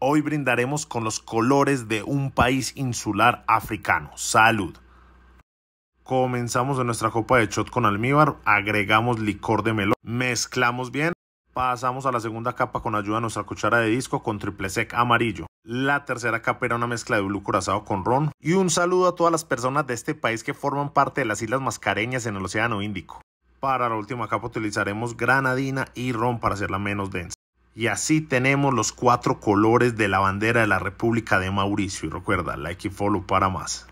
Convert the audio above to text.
Hoy brindaremos con los colores de un país insular africano. Salud. Comenzamos en nuestra copa de shot con almíbar, agregamos licor de melón, mezclamos bien, pasamos a la segunda capa con ayuda de nuestra cuchara de disco con triple sec amarillo. La tercera capa era una mezcla de blue curazao con ron y un saludo a todas las personas de este país que forman parte de las Islas Mascareñas en el Océano Índico. Para la última capa utilizaremos granadina y ron para hacerla menos densa. Y así tenemos los cuatro colores de la bandera de la República de Mauricio. Y recuerda, like y follow para más.